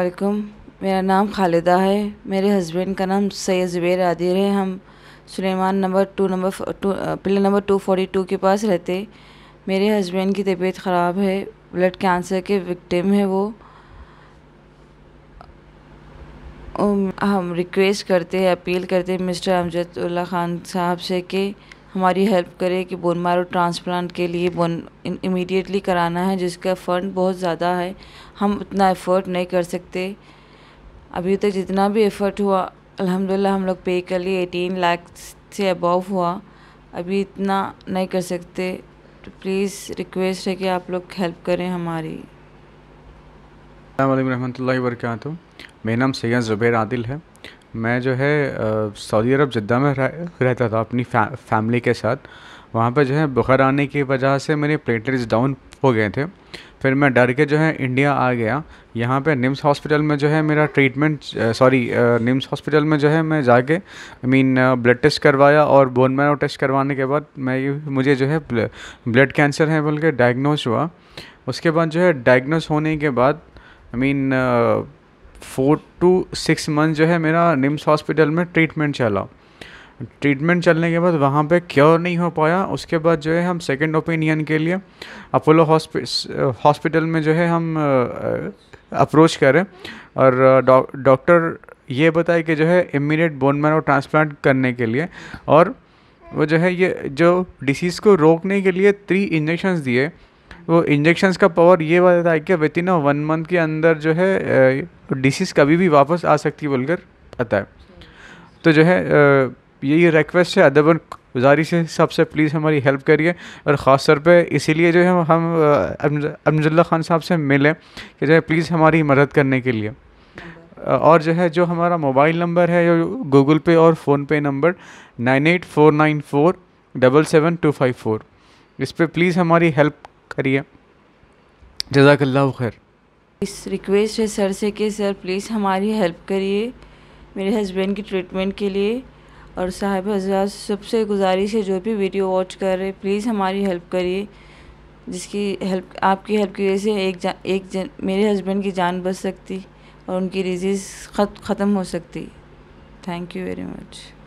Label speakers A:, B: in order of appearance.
A: वालेकुम मेरा नाम खालिदा है मेरे हस्बैंड का नाम सैयद ज़ुबैर आदिर है हम Suleman number two number pillar number two forty two के पास रहते मेरे हस्बैंड की तबीयत ख़राब है ब्लड कैंसर के विक्टिम है वो हम रिक्वेस्ट करते हैं अपील करते हैं मिस्टर अमजदुल्ला ख़ान साहब से कि हमारी हेल्प करे कि बोन मारो ट्रांसप्लांट के लिए बोन इमीडिएटली कराना है जिसका फ़ंड बहुत ज़्यादा है हम उतना एफ़र्ट नहीं कर सकते अभी तक जितना भी एफ़र्ट हुआ अल्हम्दुलिल्लाह हम लोग पे कर लिए एटीन लाख से अबव हुआ अभी इतना नहीं कर सकते तो प्लीज़ रिक्वेस्ट है कि आप लोग हेल्प करें हमारी
B: अल्लाम वरहमल वर्क मेरा नाम सैयद ज़ुबैर आदिल है मैं जो है सऊदी अरब जिद्दा में रह, रहता था अपनी फै, फैमिली के साथ वहाँ पर जो है बुखार आने की वजह से मेरे प्लेटलेट्स डाउन हो गए थे फिर मैं डर के जो है इंडिया आ गया यहाँ पे निम्स हॉस्पिटल में जो है मेरा ट्रीटमेंट सॉरी निम्स हॉस्पिटल में जो है मैं जाके आई मीन ब्लड टेस्ट करवाया और बोन मैरो टेस्ट करवाने के बाद मैं मुझे जो है ब्लड कैंसर है बोल के डायग्नोज हुआ उसके बाद जो है डायग्नोज होने के बाद I I mean mean, four to six month जो है मेरा निम्स हॉस्पिटल में ट्रीटमेंट चला ट्रीटमेंट चलने के बाद वहाँ पे क्योर नहीं हो पाया उसके बाद जो है हम सेकेंड ओपिनियन के लिए अपोलो हॉस्पिटल में जो है हम अप्रोच करें और डॉक्टर ये बताए कि जो है इमीडिएट बोन मैरो ट्रांसप्लांट करने के लिए और वो जो है ये जो डिसीज़ को रोकने के लिए थ्री इंजेक्शंस दिए वो इंजेक्शन का पावर ये वाला था कि within a one month के अंदर जो है डिसीज़ कभी भी वापस आ सकती बोलकर पता है तो जो है यही रिक्वेस्ट है अदबन गुजारिश है सबसे प्लीज़ हमारी हेल्प करिए और ख़ास तौर इसी इसीलिए जो है हम अमजुल्ला खान साहब से मिले कि जो है प्लीज़ हमारी मदद करने के लिए और जो है जो हमारा मोबाइल नंबर है गूगल पे और PhonePe number nine eight four nine four double seven two five four इस पर प्लीज़ हमारी हेल्प करिए जजाकल्ला खैर
A: इस रिक्वेस्ट है सर से कि सर प्लीज़ हमारी हेल्प करिए मेरे हस्बैंड की ट्रीटमेंट के लिए और साहब हजरात सबसे गुजारिश है जो भी वीडियो वॉच कर रहे प्लीज़ हमारी हेल्प करिए जिसकी हेल्प आपकी हेल्प की वजह से एक जा, एक जन, मेरे हस्बैंड की जान बच सकती और उनकी डिजीज़ ख़त्म हो सकती थैंक यू वेरी मच